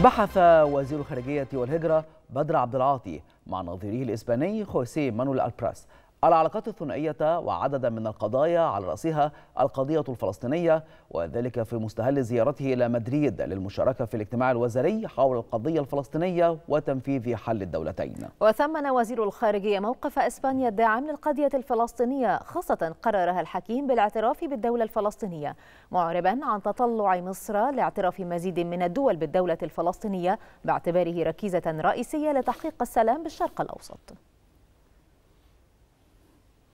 بحث وزير الخارجية والهجرة بدر عبد العاطي مع نظيره الإسباني خوسيه مانويل ألبراس العلاقات الثنائية وعددا من القضايا على رأسها القضية الفلسطينية وذلك في مستهل زيارته إلى مدريد للمشاركة في الاجتماع الوزاري حول القضية الفلسطينية وتنفيذ حل الدولتين وثمن وزير الخارجية موقف إسبانيا الداعم للقضية الفلسطينية خاصة قررها الحكيم بالاعتراف بالدولة الفلسطينية معربا عن تطلع مصر لاعتراف مزيد من الدول بالدولة الفلسطينية باعتباره ركيزة رئيسية لتحقيق السلام بالشرق الأوسط